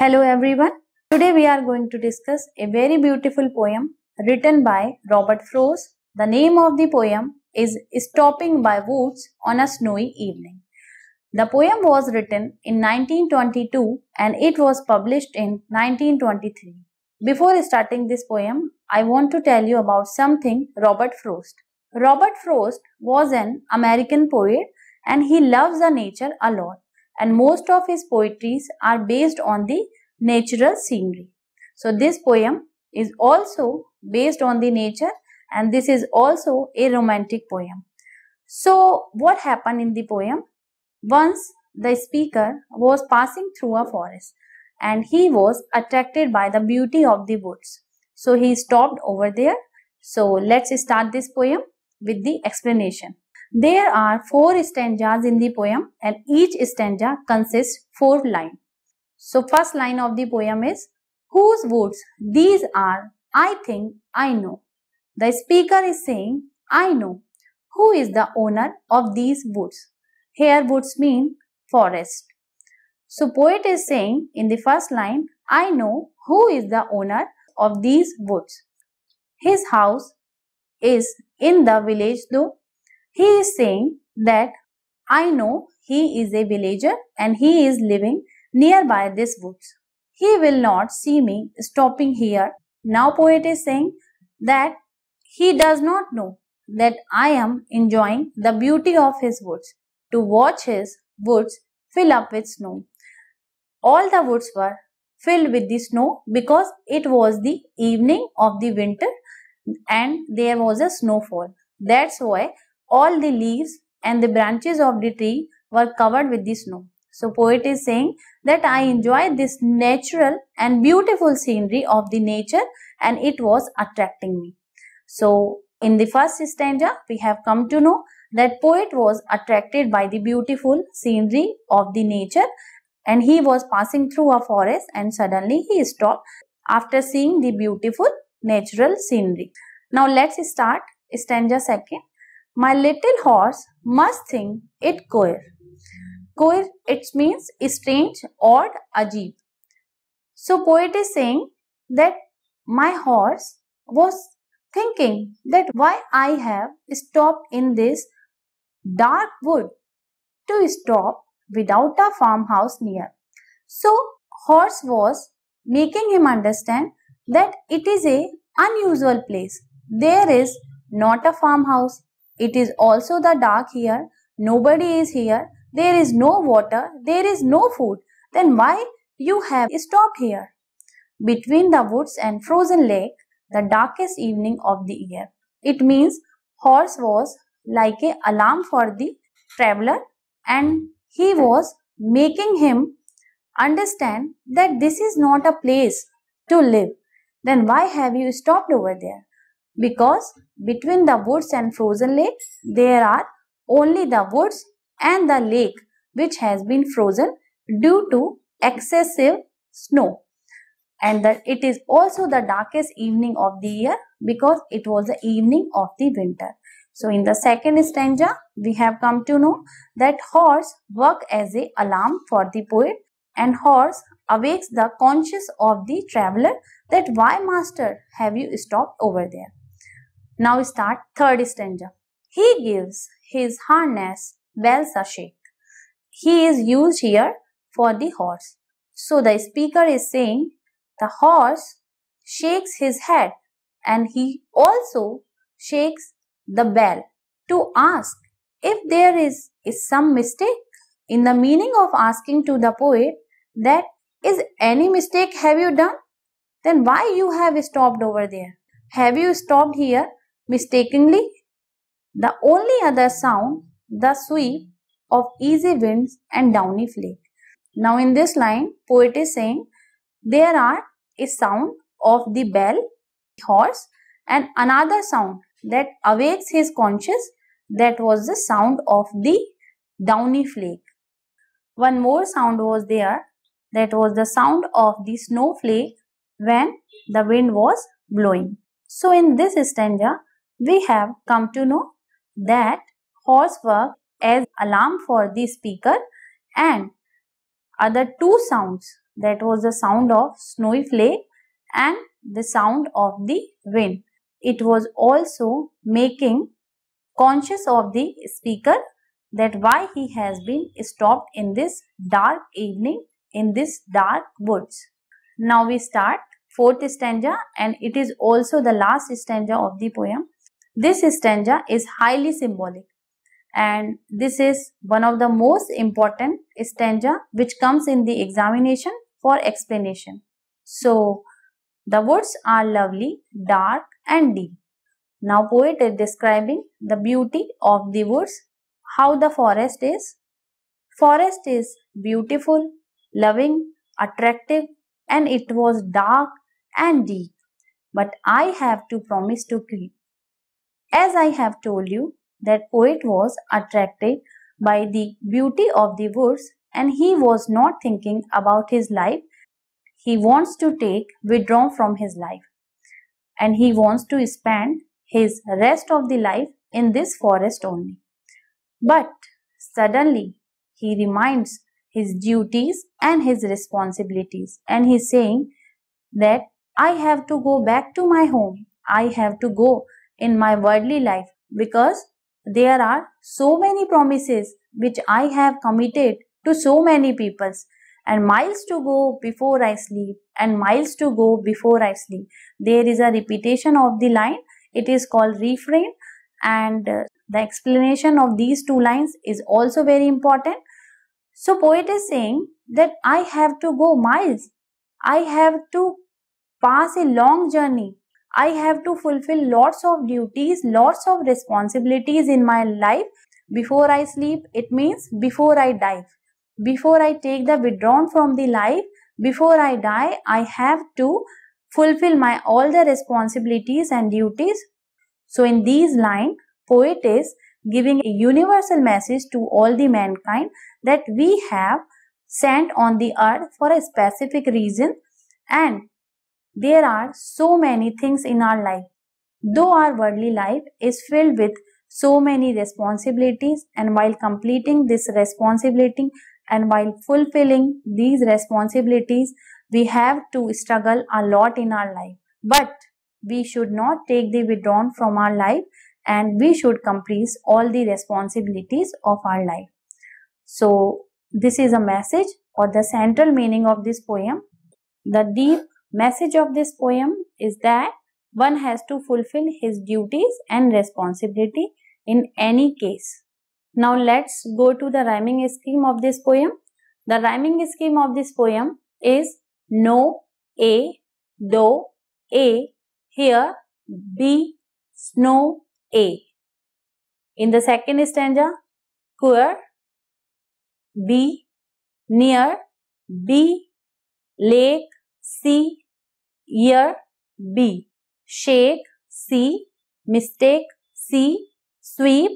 Hello everyone. Today we are going to discuss a very beautiful poem written by Robert Frost. The name of the poem is Stopping by Woods on a Snowy Evening. The poem was written in 1922 and it was published in 1923. Before starting this poem, I want to tell you about something Robert Frost. Robert Frost was an American poet and he loves the nature a lot and most of his poetries are based on the natural scenery. So this poem is also based on the nature and this is also a romantic poem. So what happened in the poem? Once the speaker was passing through a forest and he was attracted by the beauty of the woods. So he stopped over there. So let's start this poem with the explanation. There are four stanzas in the poem and each stanza consists four lines. So first line of the poem is, Whose words these are, I think I know. The speaker is saying, I know. Who is the owner of these woods? Here woods mean forest. So poet is saying in the first line, I know who is the owner of these woods. His house is in the village though he is saying that I know he is a villager and he is living nearby this woods. He will not see me stopping here. Now poet is saying that he does not know that I am enjoying the beauty of his woods. To watch his woods fill up with snow. All the woods were filled with the snow because it was the evening of the winter and there was a snowfall. That's why all the leaves and the branches of the tree were covered with the snow. So poet is saying that I enjoyed this natural and beautiful scenery of the nature and it was attracting me. So in the first stanza, we have come to know that poet was attracted by the beautiful scenery of the nature and he was passing through a forest and suddenly he stopped after seeing the beautiful natural scenery. Now let's start stanza second. My little horse must think it queer. Queer, it means strange, odd, ajib. So poet is saying that my horse was thinking that why I have stopped in this dark wood to stop without a farmhouse near. So horse was making him understand that it is a unusual place. There is not a farmhouse. It is also the dark here. Nobody is here. There is no water. There is no food. Then why you have stopped here? Between the woods and frozen lake, the darkest evening of the year. It means horse was like a alarm for the traveler and he was making him understand that this is not a place to live. Then why have you stopped over there? because between the woods and frozen lake there are only the woods and the lake which has been frozen due to excessive snow and that it is also the darkest evening of the year because it was the evening of the winter. So in the second stanza, we have come to know that horse work as a alarm for the poet and horse awakes the conscience of the traveler that why master have you stopped over there. Now start third stanza. He gives his harness bells a shake. He is used here for the horse. So the speaker is saying the horse shakes his head and he also shakes the bell to ask if there is, is some mistake. In the meaning of asking to the poet that is any mistake have you done? Then why you have stopped over there? Have you stopped here? Mistakenly, the only other sound, the sweep of easy winds and downy flake. Now in this line, poet is saying, there are a sound of the bell, horse and another sound that awakes his conscience that was the sound of the downy flake. One more sound was there that was the sound of the snowflake when the wind was blowing. So in this stanza, we have come to know that horse work as alarm for the speaker and other two sounds that was the sound of snowflake and the sound of the wind. It was also making conscious of the speaker that why he has been stopped in this dark evening in this dark woods. Now we start fourth stanza and it is also the last stanza of the poem. This stanza is highly symbolic and this is one of the most important stanza which comes in the examination for explanation. So, the words are lovely, dark and deep. Now poet is describing the beauty of the woods, how the forest is. Forest is beautiful, loving, attractive and it was dark and deep. But I have to promise to keep as I have told you that poet was attracted by the beauty of the woods and he was not thinking about his life. He wants to take withdraw from his life and he wants to spend his rest of the life in this forest only. But suddenly he reminds his duties and his responsibilities and he's saying that I have to go back to my home. I have to go in my worldly life because there are so many promises which I have committed to so many peoples and miles to go before I sleep and miles to go before I sleep. There is a repetition of the line. It is called refrain and uh, the explanation of these two lines is also very important. So poet is saying that I have to go miles. I have to pass a long journey I have to fulfill lots of duties, lots of responsibilities in my life. Before I sleep, it means before I die, Before I take the withdrawn from the life, before I die, I have to fulfill my all the responsibilities and duties. So in these line, poet is giving a universal message to all the mankind that we have sent on the earth for a specific reason and there are so many things in our life. Though our worldly life is filled with so many responsibilities, and while completing this responsibility and while fulfilling these responsibilities, we have to struggle a lot in our life. But we should not take the withdrawn from our life and we should complete all the responsibilities of our life. So, this is a message or the central meaning of this poem. The deep Message of this poem is that one has to fulfill his duties and responsibility in any case. Now let's go to the rhyming scheme of this poem. The rhyming scheme of this poem is no, a, do, a, here, b, snow, a. In the second stanza, queer, b, near, b, lake, c ear B. Shake C. Mistake C. Sweep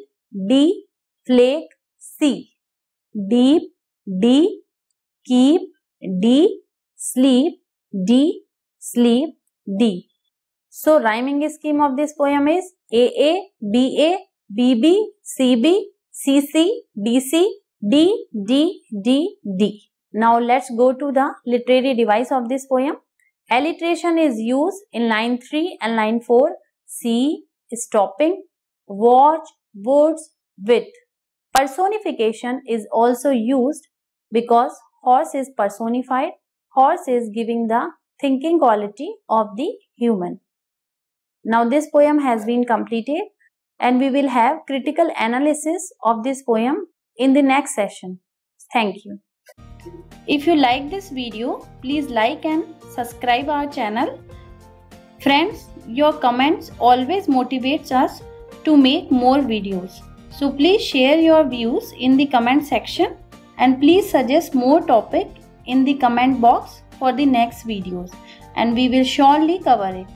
D. Flake C. Deep D. Keep D. Sleep D. Sleep D. So rhyming scheme of this poem is AA, BB, CC, DC, D, D, D. Now let's go to the literary device of this poem. Alliteration is used in line 3 and line 4. See, stopping, watch, words, with. Personification is also used because horse is personified. Horse is giving the thinking quality of the human. Now this poem has been completed and we will have critical analysis of this poem in the next session. Thank you. If you like this video, please like and subscribe our channel. Friends, your comments always motivates us to make more videos. So please share your views in the comment section and please suggest more topic in the comment box for the next videos and we will surely cover it.